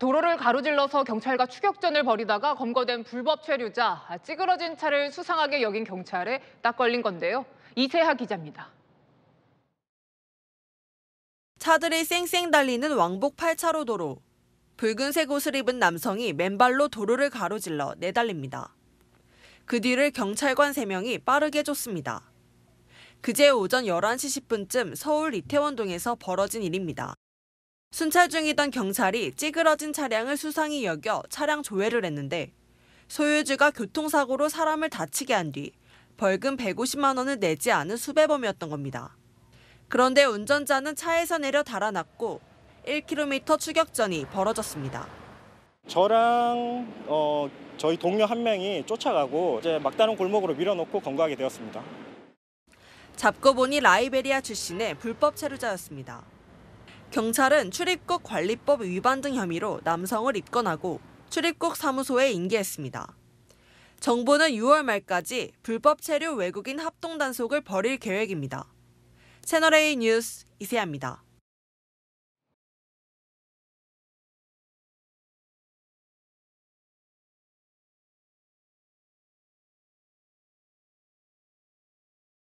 도로를 가로질러서 경찰과 추격전을 벌이다가 검거된 불법 체류자, 찌그러진 차를 수상하게 여긴 경찰에 딱 걸린 건데요. 이세하 기자입니다. 차들이 쌩쌩 달리는 왕복 8차로 도로. 붉은색 옷을 입은 남성이 맨발로 도로를 가로질러 내달립니다. 그 뒤를 경찰관 3명이 빠르게 쫓습니다. 그제 오전 11시 10분쯤 서울 이태원동에서 벌어진 일입니다. 순찰 중이던 경찰이 찌그러진 차량을 수상히 여겨 차량 조회를 했는데 소유주가 교통사고로 사람을 다치게 한 뒤 벌금 150만 원을 내지 않은 수배범이었던 겁니다. 그런데 운전자는 차에서 내려 달아났고 1km 추격전이 벌어졌습니다. 저랑 어, 저희 동료 한 명이 쫓아가고 이제 막다른 골목으로 밀어놓고 건거하게 되었습니다. 잡고 보니 라이베리아 출신의 불법 체류자였습니다. 경찰은 출입국 관리법 위반 등 혐의로 남성을 입건하고 출입국 사무소에 인계했습니다. 정부는 6월 말까지 불법 체류 외국인 합동 단속을 벌일 계획입니다. 채널A 뉴스 이세아입니다.